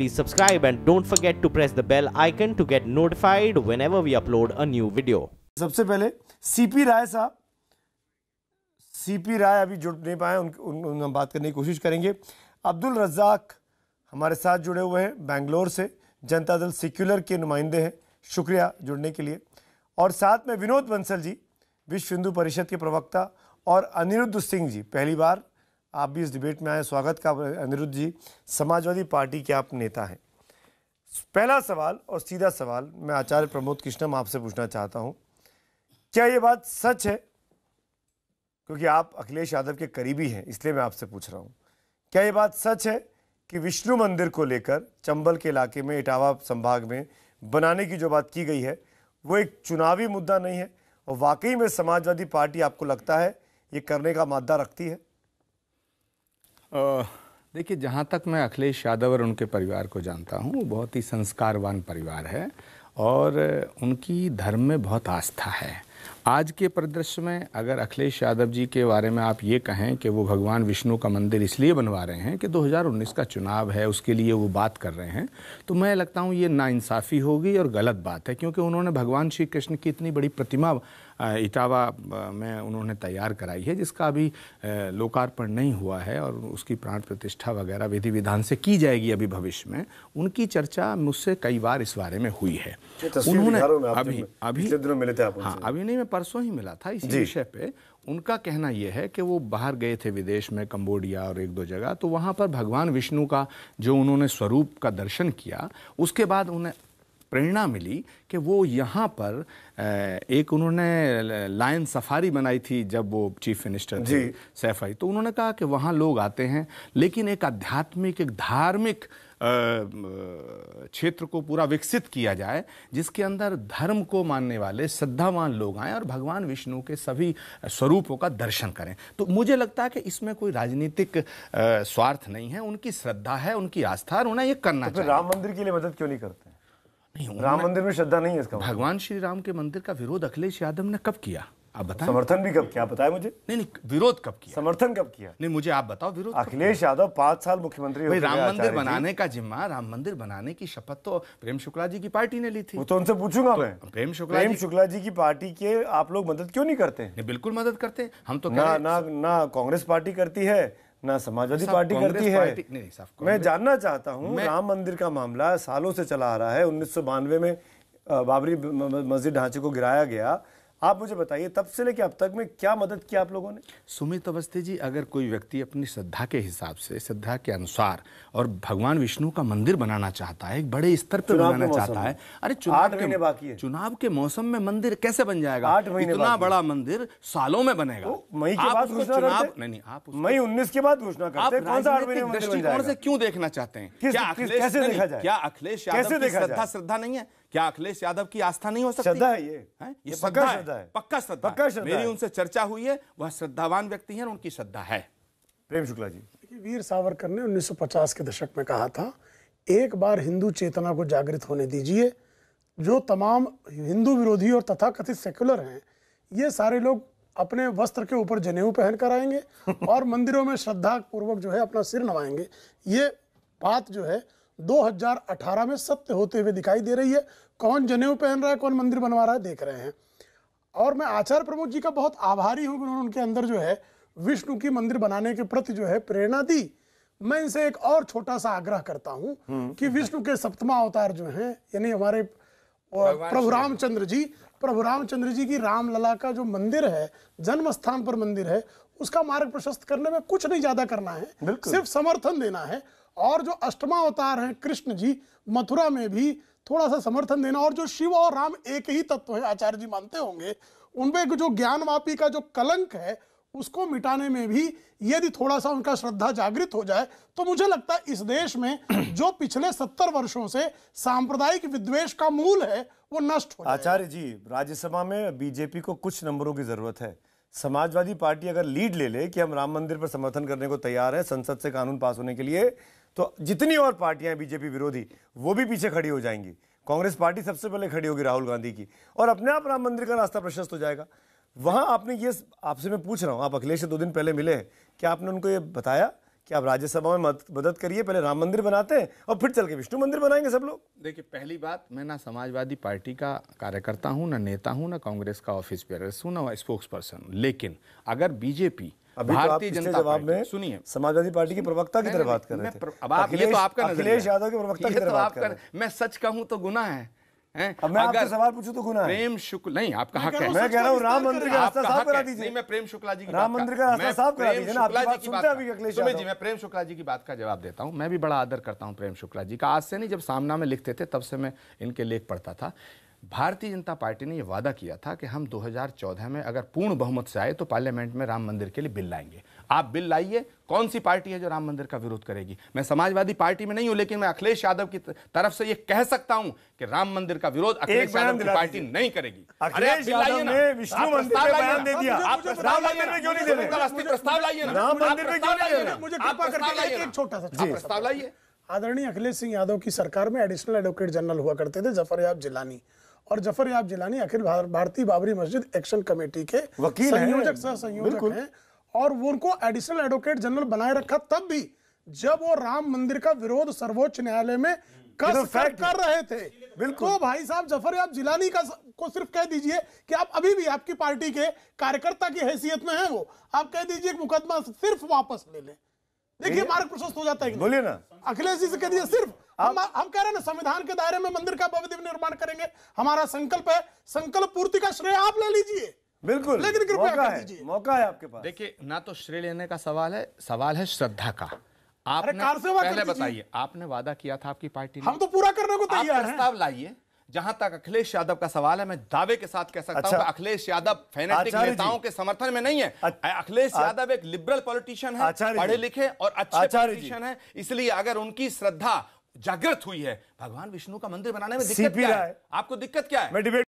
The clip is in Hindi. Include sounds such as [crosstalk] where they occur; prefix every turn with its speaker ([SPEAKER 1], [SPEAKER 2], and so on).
[SPEAKER 1] please subscribe and don't forget to press the bell icon to get notified whenever we upload
[SPEAKER 2] a new video.
[SPEAKER 1] सबसे पहले सीपी राय साहब सीपी राय अभी जुड़ नहीं पाए उन, उन, उन हम बात करने की कोशिश करेंगे अब्दुल रजाक हमारे साथ जुड़े हुए हैं बेंगलोर से जनता दल सेक्युलर के नुमाइंदे हैं शुक्रिया जुड़ने के लिए और साथ में विनोद बंसल जी विश्व हिंदू परिषद के प्रवक्ता और अनिरुद्ध सिंह जी पहली बार आप भी इस डिबेट में आए स्वागत का अनिरुद्ध जी समाजवादी पार्टी के आप नेता हैं पहला सवाल और सीधा सवाल मैं आचार्य प्रमोद कृष्णम आपसे पूछना चाहता हूं क्या ये बात सच है क्योंकि आप अखिलेश यादव के करीबी हैं इसलिए मैं आपसे पूछ रहा हूं क्या ये बात सच है कि विष्णु मंदिर को लेकर चंबल के इलाके में इटावा संभाग में बनाने की जो बात की गई है वो एक चुनावी मुद्दा नहीं है और वाकई में समाजवादी पार्टी आपको लगता है ये करने का मादा
[SPEAKER 2] रखती है देखिए जहाँ तक मैं अखिलेश यादव और उनके परिवार को जानता हूँ वो बहुत ही संस्कारवान परिवार है और उनकी धर्म में बहुत आस्था है आज के परिदृश्य में अगर अखिलेश यादव जी के बारे में आप ये कहें कि वो भगवान विष्णु का मंदिर इसलिए बनवा रहे हैं कि 2019 का चुनाव है उसके लिए वो बात कर रहे हैं तो मैं लगता हूँ ये नाइंसाफ़ी होगी और गलत बात है क्योंकि उन्होंने भगवान श्री कृष्ण की इतनी बड़ी प्रतिमा इटावा में उन्होंने तैयार कराई है जिसका अभी लोकार्पण नहीं हुआ है और उसकी प्राण प्रतिष्ठा वगैरह विधि विधान से की जाएगी अभी भविष्य में उनकी चर्चा मुझसे कई बार इस बारे में हुई है उन्होंने अभी अभी मिले थे हाँ अभी नहीं मैं परसों ही मिला था इसी विषय पे उनका कहना यह है कि वो बाहर गए थे विदेश में कंबोडिया और एक दो जगह तो वहाँ पर भगवान विष्णु का जो उन्होंने स्वरूप का दर्शन किया उसके बाद उन्हें प्रेरणा मिली कि वो यहाँ पर एक उन्होंने लायन सफारी बनाई थी जब वो चीफ मिनिस्टर थे सैफ तो उन्होंने कहा कि वहाँ लोग आते हैं लेकिन एक आध्यात्मिक एक धार्मिक क्षेत्र को पूरा विकसित किया जाए जिसके अंदर धर्म को मानने वाले श्रद्धावान लोग आएँ और भगवान विष्णु के सभी स्वरूपों का दर्शन करें तो मुझे लगता है कि इसमें कोई राजनीतिक स्वार्थ नहीं है उनकी श्रद्धा है उनकी आस्था और उन्हें ये करना तो चाहिए राम मंदिर के लिए मदद क्यों नहीं करते राम मंदिर में श्रद्धा नहीं है इसका मतलब। भगवान श्री राम के मंदिर का विरोध अखिलेश यादव ने कब किया आप बताएं समर्थन भी कब किया बताएं मुझे नहीं नहीं विरोध कब किया समर्थन कब किया नहीं मुझे आप बताओ विरोध
[SPEAKER 1] अखिलेश यादव पांच साल मुख्यमंत्री भाई राम मंदिर बनाने
[SPEAKER 2] का जिम्मा राम मंदिर बनाने की शपथ तो प्रेम शुक्ला जी की पार्टी ने ली थी वो तो उनसे पूछूंगा तो मैं प्रेम शुक्ला प्रेम शुक्ला जी की पार्टी के आप लोग मदद क्यों नहीं करते बिल्कुल मदद करते हम तो ना ना
[SPEAKER 1] कांग्रेस पार्टी करती है ना समाजवादी पार्टी करती
[SPEAKER 2] है
[SPEAKER 1] मैं जानना चाहता हूँ राम मंदिर का मामला सालों से चला आ रहा है उन्नीस में बाबरी मस्जिद ढांचे को गिराया गया आप मुझे बताइए तब से लेके अब तक में क्या मदद की आप लोगों ने
[SPEAKER 2] सुमित अवस्थी जी अगर कोई व्यक्ति अपनी श्रद्धा के हिसाब से श्रद्धा के अनुसार और भगवान विष्णु का मंदिर बनाना चाहता है एक बड़े स्तर पर बनाना चाहता है अरे चुनाव के बाकी है चुनाव के मौसम में मंदिर कैसे बन जाएगा आठ महीने इतना बड़ा मंदिर सालों में बनेगा तो मई के बाद चुनाव नहीं आप मई उन्नीस के बाद घोषणा दृष्टिकोण से क्यों देखना चाहते हैं क्या अखिलेश क्या अखिलेश श्रद्धा श्रद्धा नहीं है क्या अखिलेश यादव की आस्था नहीं हो सकती श्रद्धा है ये है? ये, ये पक्का श्रद्धा है पक्का श्रद्धा पक्का श्रद्धा मेरी उनसे चर्चा हुई है वह श्रद्धावान व्यक्ति हैं उनकी श्रद्धा है प्रेम शुक्ला जी
[SPEAKER 3] वीर सावरकर ने 1950 के दशक में कहा था एक बार हिंदू चेतना को जागृत होने दीजिए जो तमाम हिंदू विरोधी और तथाकथित सेक्युलर हैं ये सारे लोग अपने वस्त्र के ऊपर जनेऊ पहन कर आएंगे [laughs] और मंदिरों में श्रद्धा पूर्वक जो है अपना सिर नवाएंगे ये बात जो है 2018 में सत्य होते हुए दिखाई दे रही है कौन जनेऊ पहन रहा है कौन मंदिर बनवा रहा है देख रहे हैं और मैं आचार्य प्रमोद जी का बहुत आभारी हूँ उन्होंने उनके अंदर जो है विष्णु की मंदिर बनाने के प्रति जो है प्रेरणा दी मैं इनसे एक और छोटा सा आग्रह करता हूँ हम्म, हम्म, कि हम्म। विष्णु के सप्तमा अवतार जो है यानी हमारे प्रभु रामचंद्र जी प्रभु रामचंद्र जी की रामलला का जो मंदिर है जन्म स्थान पर मंदिर है उसका मार्ग प्रशस्त करने में कुछ नहीं ज्यादा करना है सिर्फ समर्थन देना है और जो अष्टमा अवतार हैं कृष्ण जी मथुरा में भी थोड़ा सा समर्थन देना और जो शिव और राम एक ही तत्व है आचार्य जी मानते होंगे उनमें जो ज्ञानवापी का जो कलंक है उसको मिटाने में भी यदि थोड़ा सा उनका श्रद्धा जागृत हो जाए तो मुझे लगता है इस देश में [clears throat] जो पिछले सत्तर वर्षों से सांप्रदायिक विद्वेश का मूल है वो नष्ट हो
[SPEAKER 1] आचार्य जी राज्यसभा में बीजेपी को कुछ नंबरों की जरूरत है समाजवादी पार्टी अगर लीड ले ले कि हम राम मंदिर पर समर्थन करने को तैयार हैं संसद से कानून पास होने के लिए तो जितनी और पार्टियां बीजेपी विरोधी वो भी पीछे खड़ी हो जाएंगी कांग्रेस पार्टी सबसे पहले खड़ी होगी राहुल गांधी की और अपने आप राम मंदिर का रास्ता प्रशस्त हो जाएगा वहां आपने ये आपसे मैं पूछ रहा हूँ आप अखिलेश से दो दिन पहले मिले हैं क्या आपने उनको ये बताया कि आप राज्यसभा में मदद करिए पहले राम मंदिर बनाते हैं और फिर चल के
[SPEAKER 2] विष्णु मंदिर बनाएंगे सब लोग देखिए पहली बात मैं ना समाजवादी पार्टी का कार्यकर्ता हूँ ना नेता हूँ ना कांग्रेस का ऑफिस बेयर हूँ ना स्पोक्स पर्सन लेकिन अगर बीजेपी अभी तो भारतीय तो जनता जवाब में सुनिए समाजवादी पार्टी के प्रवक्ता की तरह बात कर रहे हैं अब आप ये तो आपका अखिलेश यादव के प्रवक्ता की तो तरह बात कर मैं सच कहूं तो गुना है अब मैं अगर सवाल पूछूं तो गुनाह प्रेम शुक्ल नहीं आपका हक है मैं कह रहा हूँ राम मंदिर का रास्ता साफ करा दीजिए नहीं मैं प्रेम शुक्ला जी की राम मंदिर का रास्ता साफ करा दीजिए ना आपकी बात सुनते अभी अखिलेश यादव जी मैं प्रेम शुक्ला जी की बात का जवाब देता हूँ मैं भी बड़ा आदर करता हूँ प्रेम शुक्ला जी का आज से नहीं जब सामना में लिखते थे तब से मैं इनके लेख पढ़ता था भारतीय जनता पार्टी ने यह वादा किया था कि हम 2014 में अगर पूर्ण बहुमत से आए तो पार्लियामेंट में राम मंदिर के लिए बिल लाएंगे आप बिल लाइए कौन सी पार्टी है जो राम मंदिर का विरोध करेगी मैं समाजवादी पार्टी में नहीं हूं लेकिन मैं अखिलेश यादव की तरफ से यह कह सकता हूं कि राम मंदिर का विरोध अखिलेश यादव की पार्टी नहीं करेगी अखिलेश यादव ने प्रस्ताव
[SPEAKER 3] लाइए आदरणीय अखिलेश सिंह यादव की सरकार में एडिशनल एडवोकेट जनरल हुआ करते थे जफर याब जिलानी और जफर याब जिलानी अखिल भारतीय बाबरी मस्जिद एक्शन कमेटी के वकील संयोजक सह संयोजक हैं और वो उनको एडिशनल एडवोकेट जनरल बनाए रखा तब भी जब वो राम मंदिर का विरोध सर्वोच्च न्यायालय में कर, कर रहे थे बिल्कुल तो भाई साहब जफर आप जिलानी का को सिर्फ कह दीजिए कि आप अभी भी आपकी पार्टी के कार्यकर्ता की हैसियत में है वो आप कह दीजिए मुकदमा सिर्फ वापस ले लें देखिए मार्ग प्रशस्त हो जाता है बोलिए ना अखिलेश जी से कह दीजिए सिर्फ हम हम कह रहे हैं ना संविधान के दायरे में मंदिर का भव्य निर्माण करेंगे हमारा संकल्प है संकल्प पूर्ति का श्रेय आप ले लीजिए
[SPEAKER 2] बिल्कुल लेकिन कृपया कर मौका है आपके पास देखिए ना तो श्रेय लेने का सवाल है सवाल है श्रद्धा का आपने पहले बताइए आपने वादा किया था आपकी पार्टी हम तो पूरा करने को तैयार प्रस्ताव लाइए जहां तक अखिलेश यादव का सवाल है मैं दावे के साथ कह सकता अच्छा। हूं अखिलेश यादव फैनेटिक नेताओं के समर्थन में नहीं है अच्छा। अखिलेश यादव एक लिबरल पॉलिटिशियन है पढ़े लिखे और अच्छे पॉलिटिशियन है इसलिए अगर उनकी श्रद्धा जागृत हुई है भगवान विष्णु का मंदिर बनाने में दिक्कत क्या है आपको दिक्कत क्या है